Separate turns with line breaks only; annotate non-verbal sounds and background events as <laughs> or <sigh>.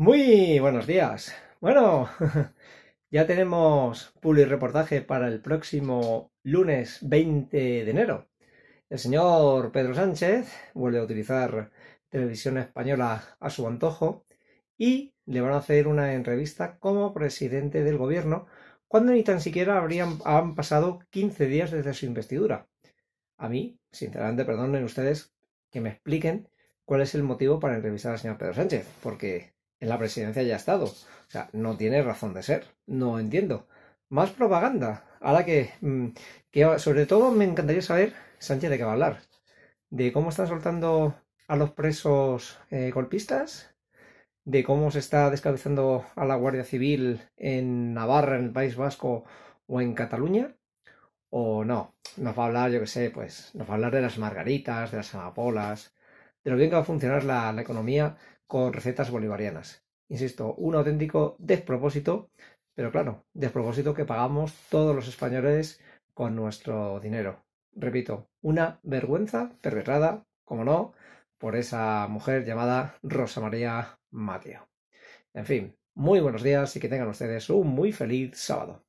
Muy buenos días. Bueno, <laughs> ya tenemos y reportaje para el próximo lunes 20 de enero. El señor Pedro Sánchez vuelve a utilizar televisión española a su antojo y le van a hacer una entrevista como presidente del gobierno cuando ni tan siquiera habrían han pasado 15 días desde su investidura. A mí, sinceramente, perdonen ustedes que me expliquen cuál es el motivo para entrevistar al señor Pedro Sánchez, porque en la presidencia ya ha estado. O sea, no tiene razón de ser. No entiendo. Más propaganda. Ahora que, mm, que sobre todo me encantaría saber, Sánchez, de qué va a hablar. De cómo están soltando a los presos eh, golpistas, de cómo se está descabezando a la Guardia Civil en Navarra, en el País Vasco o en Cataluña. O no, nos va a hablar, yo qué sé, pues nos va a hablar de las margaritas, de las amapolas, pero bien que va a funcionar la, la economía con recetas bolivarianas. Insisto, un auténtico despropósito, pero claro, despropósito que pagamos todos los españoles con nuestro dinero. Repito, una vergüenza perpetrada, como no, por esa mujer llamada Rosa María Mateo. En fin, muy buenos días y que tengan ustedes un muy feliz sábado.